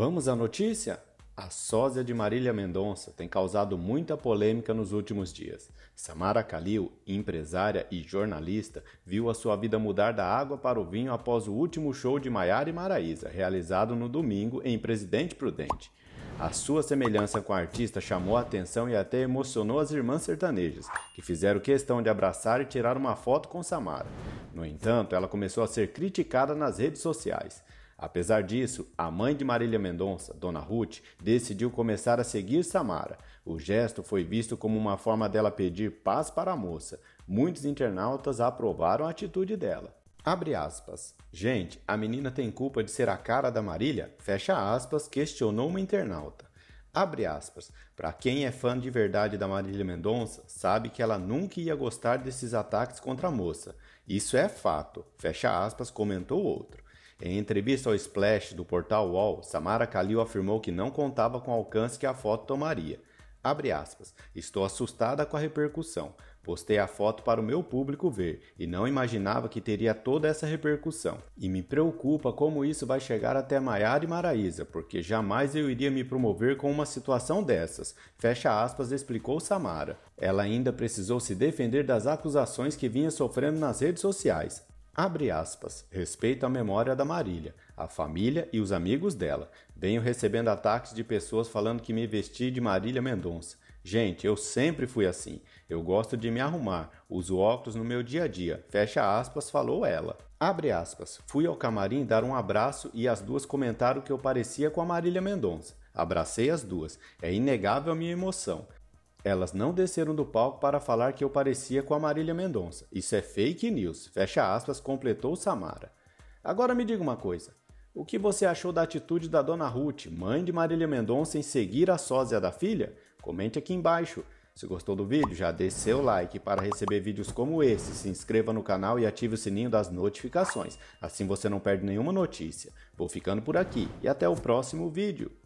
Vamos à notícia? A sósia de Marília Mendonça tem causado muita polêmica nos últimos dias. Samara Kalil, empresária e jornalista, viu a sua vida mudar da água para o vinho após o último show de Maiara e Maraísa, realizado no domingo em Presidente Prudente. A sua semelhança com a artista chamou a atenção e até emocionou as irmãs sertanejas, que fizeram questão de abraçar e tirar uma foto com Samara. No entanto, ela começou a ser criticada nas redes sociais. Apesar disso, a mãe de Marília Mendonça, Dona Ruth, decidiu começar a seguir Samara. O gesto foi visto como uma forma dela pedir paz para a moça. Muitos internautas aprovaram a atitude dela. Abre aspas. Gente, a menina tem culpa de ser a cara da Marília? Fecha aspas, questionou uma internauta. Abre aspas. Para quem é fã de verdade da Marília Mendonça, sabe que ela nunca ia gostar desses ataques contra a moça. Isso é fato. Fecha aspas, comentou outro. Em entrevista ao Splash do portal Wall, Samara Kalil afirmou que não contava com o alcance que a foto tomaria. Abre aspas. Estou assustada com a repercussão. Postei a foto para o meu público ver e não imaginava que teria toda essa repercussão. E me preocupa como isso vai chegar até Maiara e Maraísa, porque jamais eu iria me promover com uma situação dessas. Fecha aspas, explicou Samara. Ela ainda precisou se defender das acusações que vinha sofrendo nas redes sociais. Abre aspas. Respeito a memória da Marília, a família e os amigos dela. Venho recebendo ataques de pessoas falando que me vesti de Marília Mendonça. Gente, eu sempre fui assim. Eu gosto de me arrumar, uso óculos no meu dia a dia. Fecha aspas, falou ela. Abre aspas. Fui ao camarim dar um abraço e as duas comentaram que eu parecia com a Marília Mendonça. Abracei as duas. É inegável a minha emoção. Elas não desceram do palco para falar que eu parecia com a Marília Mendonça. Isso é fake news. Fecha aspas, completou Samara. Agora me diga uma coisa. O que você achou da atitude da dona Ruth, mãe de Marília Mendonça, em seguir a sósia da filha? Comente aqui embaixo. Se gostou do vídeo, já dê seu like. Para receber vídeos como esse, se inscreva no canal e ative o sininho das notificações. Assim você não perde nenhuma notícia. Vou ficando por aqui e até o próximo vídeo.